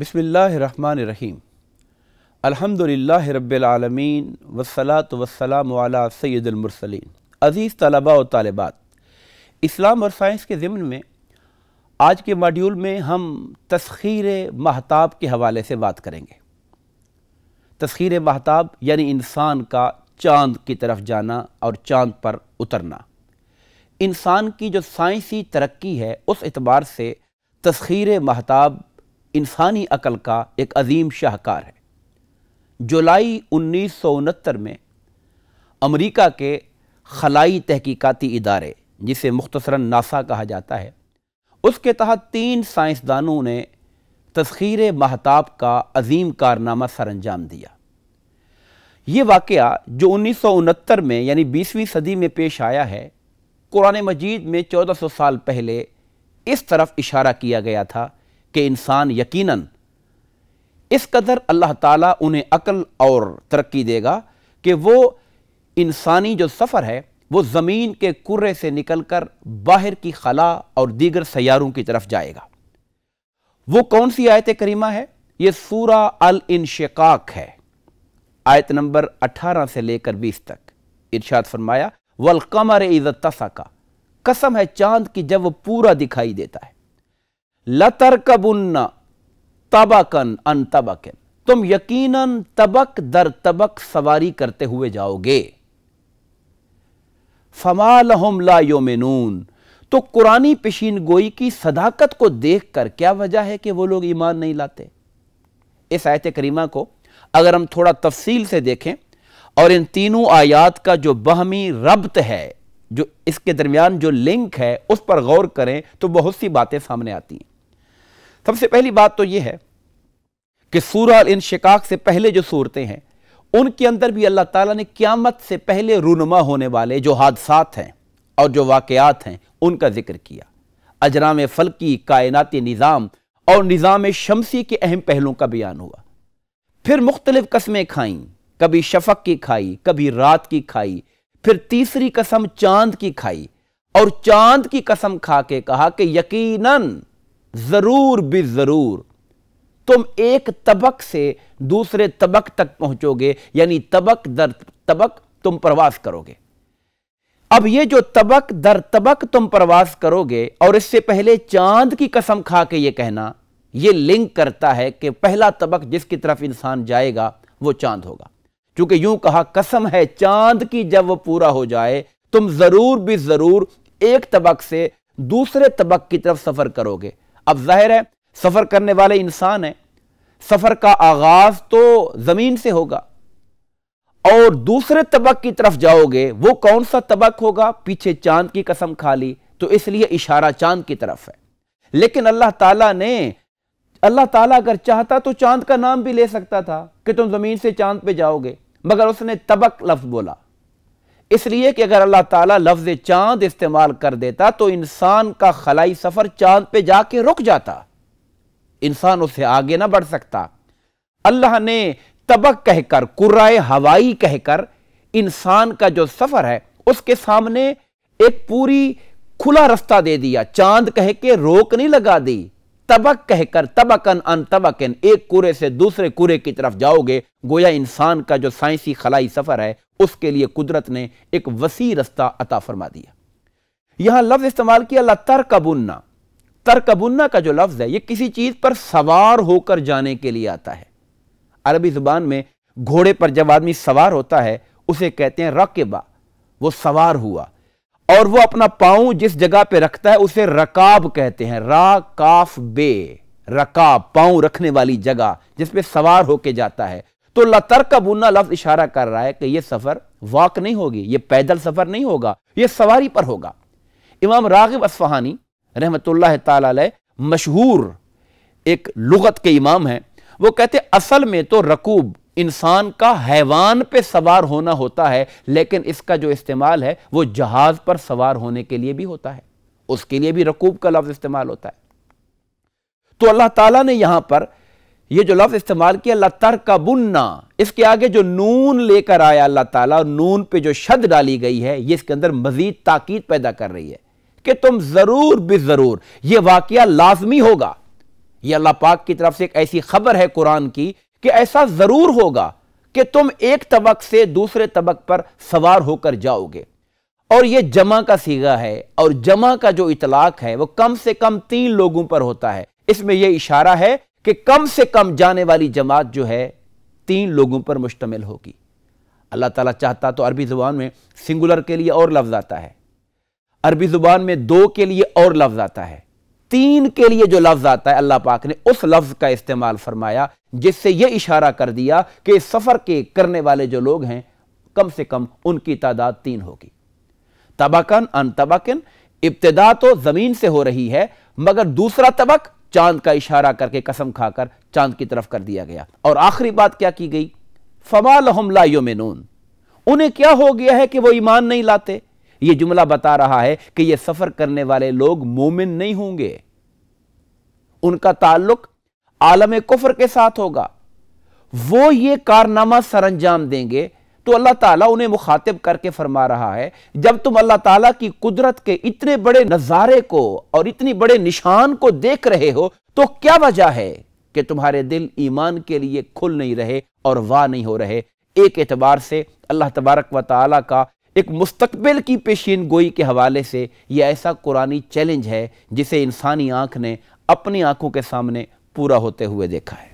बसमीम अल्हम्दुलिल्लाह रब्बिलआलमीन वसलात वसलाम वाला सैदुलमरसलिन अज़ीज़ तलबा और तालबात इस्लाम और साइंस के ज़िमन में आज के मॉड्यूल में हम तस्खीर महताब के हवाले से बात करेंगे तस्खीर महताब यानी इंसान का चाँद की तरफ जाना और चाँद पर उतरना इंसान की जो साइंसी तरक्की है उस एतबार से तस्खीर महताब इंसानी अकल का एक अजीम शाहकार है जुलाई उन्नीस सौ उनहत्तर में अमेरिका के खलाई तहकीकती इदारे जिसे मुख्तसरा नासा कहा जाता है उसके तहत तीन साइंसदानों ने तस्खीर महताब का अजीम कारनामा सर अंजाम दिया ये वाक़ जो उन्नीस सौ उनहत्तर में यानी बीसवीं सदी में पेश आया है कुरान मजीद में चौदह सौ साल पहले इस तरफ इशारा किया गया था कि इंसान यकीनन इस कदर अल्लाह ताला उन्हें अकल और तरक्की देगा कि वो इंसानी जो सफ़र है वो ज़मीन के कुर्रे से निकलकर बाहर की खला और दीगर सैारों की तरफ जाएगा वो कौन सी आयत करीमा है ये सूरा अल इनशाक है आयत नंबर 18 से लेकर 20 तक इर्शाद फरमाया वल कमर इज़त का कसम है चांद की जब वो पूरा दिखाई देता है लतरकबुन्न तबकन अन तबकन तुम यकीनन तबक दर तबक सवारी करते हुए जाओगे फमाल ला योमिनून तो कुरानी पेशीन गोई की सदाकत को देख कर क्या वजह है कि वो लोग ईमान नहीं लाते इस आयत करीमा को अगर हम थोड़ा तफसील से देखें और इन तीनों आयात का जो बहमी रब्त है जो इसके दरमियान जो लिंक है उस पर गौर करें तो बहुत सी बातें सामने आती हैं सबसे पहली बात तो यह है कि सूरह शिकाक से पहले जो सूरतें हैं उनके अंदर भी अल्लाह ताला ने क्यामत से पहले रूनमा होने वाले जो हादसा हैं और जो वाकयात हैं उनका जिक्र किया अजराम फलकी कायनती निज़ाम और निज़ाम शमसी के अहम पहलुओं का बयान हुआ फिर मुख्तलिफ कस्में खाई कभी शफक की खाई कभी रात की खाई फिर तीसरी कसम चांद की खाई और चांद की कसम खा के कहा कि यकीनन ज़रूर भी ज़रूर तुम एक तबक से दूसरे तबक तक पहुंचोगे यानी तबक दर तबक तुम प्रवास करोगे अब ये जो तबक दर तबक तुम प्रवास करोगे और इससे पहले चांद की कसम खा के ये कहना ये लिंक करता है कि पहला तबक जिसकी तरफ इंसान जाएगा वो चांद होगा क्योंकि यूं कहा कसम है चांद की जब वो पूरा हो जाए तुम जरूर भी जरूर एक तबक से दूसरे तबक की तरफ सफर करोगे अब जाहिर है सफ़र करने वाले इंसान हैं सफ़र का आगाज़ तो ज़मीन से होगा और दूसरे तबक की तरफ जाओगे वो कौन सा तबक होगा पीछे चांद की कसम खा ली तो इसलिए इशारा चांद की तरफ है लेकिन अल्लाह ताला ने अल्लाह ताला अगर चाहता तो चांद का नाम भी ले सकता था कि तुम ज़मीन से चांद पे जाओगे मगर उसने तबक लफ्ज़ बोला इसलिए कि अगर अल्लाह ताला लफ्ज़ चांद इस्तेमाल कर देता तो इंसान का खलाई सफ़र चांद पे जाके रुक जाता इंसान उससे आगे ना बढ़ सकता अल्लाह ने तबक कहकर कुर्राए हवाई कहकर इंसान का जो सफ़र है उसके सामने एक पूरी खुला रास्ता दे दिया चांद कह के रोक नहीं लगा दी तबक कहकर तबकन अन तबकन एक कुरे से दूसरे कुरे की तरफ जाओगे गोया इंसान का जो साइंसी खलाई सफ़र है उसके लिए कुदरत ने एक वसी रस्ता अता फरमा दिया यहां लफ्ज इस्तेमाल किया अल्लाह तरकबुन्ना तरकबुन्ना का जो लफ्ज है यह किसी चीज पर सवार होकर जाने के लिए आता है अरबी जुबान में घोड़े पर जब आदमी सवार होता है उसे कहते हैं रकबा वो सवार हुआ और वो अपना पांव जिस जगह पे रखता है उसे रकाब कहते हैं रा काफ बे रकाब पांव रखने वाली जगह जिसपे सवार होके जाता है तो लतर कबूना लफ्ज इशारा कर रहा है कि यह सफर वॉक नहीं होगी यह पैदल सफर नहीं होगा यह सवारी पर होगा इमाम रागिब असफहानी रहमत मशहूर एक लुगत के इमाम हैं वो कहते असल में तो रकूब इंसान का हैवान पे सवार होना होता है लेकिन इसका जो इस्तेमाल है वो जहाज पर सवार होने के लिए भी होता है उसके लिए भी रकूब का लफ्ज इस्तेमाल होता है तो अल्लाह ताला ने यहां पर ये जो लफ्ज़ इस्तेमाल किया अल्लाह तर का बुनना इसके आगे जो नून लेकर आया अल्लाह ताला और नून पे जो शद डाली गई है ये इसके अंदर मजीद ताकीद पैदा कर रही है कि तुम ज़रूर बे ज़रूर ये वाक्य लाजमी होगा ये अल्लाह पाक की तरफ से एक ऐसी खबर है कुरान की कि ऐसा ज़रूर होगा कि तुम एक तबक से दूसरे तबक पर सवार होकर जाओगे और यह जमा का सीगा है और जमा का जो इतलाक है वह कम से कम तीन लोगों पर होता है इसमें यह इशारा है कि कम से कम जाने वाली जमात जो है तीन लोगों पर मुश्तमिल होगी अल्लाह ताला चाहता तो अरबी ज़ुबान में सिंगुलर के लिए और लफ्ज़ आता है अरबी ज़ुबान में दो के लिए और लफ्ज़ आता है तीन के लिए जो लफ्ज़ आता है अल्लाह पाक ने उस लफ्ज़ का इस्तेमाल फरमाया जिससे यह इशारा कर दिया कि सफ़र के करने वाले जो लोग हैं कम से कम उनकी तादाद तीन होगी तबकन अन तबकन इब्तदा तो ज़मीन से हो रही है मगर दूसरा तबक चांद का इशारा करके कसम खाकर चांद की तरफ कर दिया गया और आखिरी बात क्या की गई फमा लहमला योमिनून उन्हें क्या हो गया है कि वो ईमान नहीं लाते ये जुमला बता रहा है कि ये सफर करने वाले लोग मोमिन नहीं होंगे उनका ताल्लुक आलम कुफर के साथ होगा वो ये कारनामा सरंजाम देंगे तो अल्लाह ताला उन्हें मुखातिब करके फरमा रहा है जब तुम अल्लाह ताला की कुदरत के इतने बड़े नज़ारे को और इतनी बड़े निशान को देख रहे हो तो क्या वजह है कि तुम्हारे दिल ईमान के लिए खुल नहीं रहे और वाह नहीं हो रहे एक एतबार से अल्लाह तबारक व ताली का एक मुस्तबिल की पेशीन गोई के हवाले से यह ऐसा कुरानी चैलेंज है जिसे इंसानी आंख ने अपनी आंखों के सामने पूरा होते हुए देखा है